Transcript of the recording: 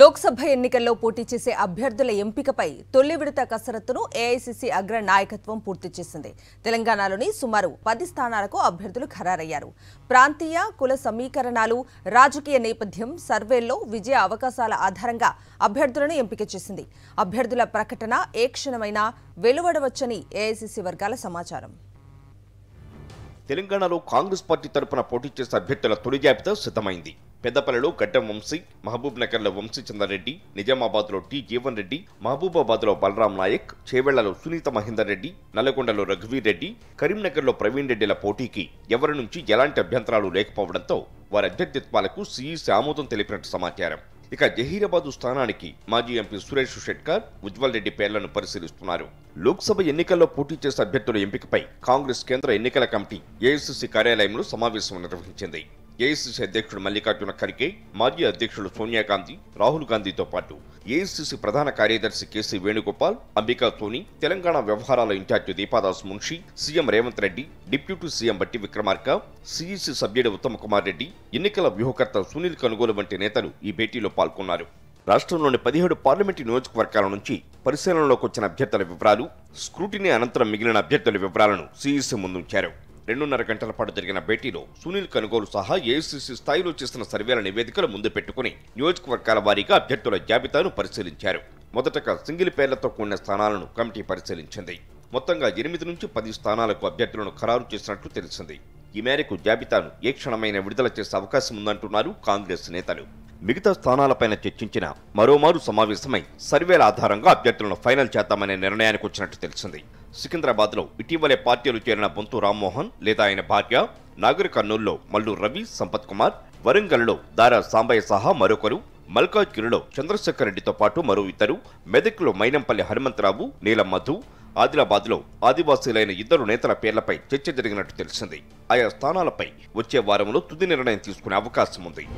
లోక్సభ ఎన్నికల్లో పోటీ చేసే అభ్యర్థుల ఎంపికపై తొలి విడత కసరత్తును ఏఐసిసి అగ్ర నాయకత్వం పూర్తి చేసింది తెలంగాణలోని సుమారు పది స్థానాలకు అభ్యర్థులు ఖరారయ్యారు ప్రాంతీయ కుల సమీకరణాలు రాజకీయ నేపథ్యం సర్వేల్లో విజయ అవకాశాల ఆధారంగా అభ్యర్థులను ఎంపిక చేసింది అభ్యర్థుల ప్రకటన ఏ క్షణమైనా వెలువడవచ్చని ఏఐసిసి వర్గాల సమాచారం తెలంగాణలో కాంగ్రెస్ పార్టీ తరపున పోటీ చేసే అభ్యర్థుల తొలి జాబితా సిద్ధమైంది పెద్దపల్లిలో గడ్డం వంశీ మహబూబ్ నగర్లో వంశీచంద్రరెడ్డి నిజామాబాద్లో టి జీవన్ రెడ్డి మహబూబాబాద్లో బలరాం నాయక్ చేవెళ్లలో సునీత మహేందర్ రెడ్డి నల్లగొండలో రఘువీర్ రెడ్డి కరీంనగర్లో ప్రవీణ్ రెడ్డిల పోటీకి ఎవరి నుంచి ఎలాంటి అభ్యంతరాలు లేకపోవడంతో వారి అభ్యర్థిత్వాలకు సీఈసీ ఆమోదం తెలిపినట్టు సమాచారం ఇక జహీరాబాదు స్థానానికి మాజీ ఎంపీ సురేష్ షెట్కర్ ఉజ్వల్ రెడ్డి పేర్లను పరిశీలిస్తున్నారు లోక్సభ ఎన్నికల్లో పోటీ చేసే అభ్యర్థుల ఎంపికపై కాంగ్రెస్ కేంద్ర ఎన్నికల కమిటీ ఏఐసిసి కార్యాలయంలో సమావేశం నిర్వహించింది ఏఐసిసి అధ్యక్షుడు మల్లికార్జున ఖర్గే మాజీ అధ్యక్షుడు సోనియా గాంధీ రాహుల్ గాంధీతో పాటు ఏఐసిసి ప్రధాన కార్యదర్శి కేసీ వేణుగోపాల్ అంబికా సోని తెలంగాణ వ్యవహారాల incharge Deepa Das Munshi CM Revanth Reddy deputy CM Bhatti Vikramarka CEC సభ్యుడు ఉత్తమ్ కుమార్ రెడ్డి ఎన్నికల వ్యూహకర్త సునీల్ కనుగోలు వంటి నేతలు ఈ భేటీలో పాల్గొన్నారు రాష్ట్రంలోని పదిహేడు పార్లమెంటు నియోజకవర్గాల నుంచి పరిశీలనలోకి వచ్చిన అభ్యర్థుల వివరాలు స్క్రూటినీ అనంతరం మిగిలిన అభ్యర్థుల వివరాలను సీఈసీ ముందుంచారు రెండున్నర గంటల పాటు జరిగిన భేటీలో సునీల్ కనుగోలు సహా ఏసీసీ స్థాయిలో చేసిన సర్వేల నివేదికలు ముందు పెట్టుకుని నియోజకవర్గాల వారీగా అభ్యర్థుల జాబితాను పరిశీలించారు మొదటగా సింగిల్ పేర్లతో కూడిన స్థానాలను కమిటీ పరిశీలించింది మొత్తంగా ఎనిమిది నుంచి పది స్థానాలకు అభ్యర్థులను ఖరారు చేసినట్లు తెలిసింది ఈ మేరకు జాబితాను ఏ క్షణమైన విడుదల చేసే అవకాశం ఉందంటున్నారు కాంగ్రెస్ నేతలు మిగతా స్థానాలపైన చర్చించిన మరోమారు సమావేశమై సర్వేల ఆధారంగా అభ్యర్థులను ఫైనల్ చేద్దామనే నిర్ణయానికి వచ్చినట్టు తెలిసింది సికింద్రాబాద్లో ఇటీవలే పార్టీలు చేరిన బొంతు రామ్మోహన్ లేదా ఆయన భార్య నాగర్ కర్నూల్లో మల్లు రవి సంపత్ కుమార్ వరంగల్లో దారా సాంబయ్య సహా మరొకరు మల్కాజ్గిరిలో చంద్రశేఖర్ రెడ్డితో పాటు మరో ఇద్దరు మెదక్లో మైనంపల్లి హనుమంతరావు నీలం మధు ఆదిలాబాద్లో ఆదివాసీలైన ఇద్దరు నేతల పేర్లపై చర్చ జరిగినట్టు తెలిసింది ఆయా స్థానాలపై వచ్చే వారంలో తుది నిర్ణయం తీసుకునే అవకాశం ఉంది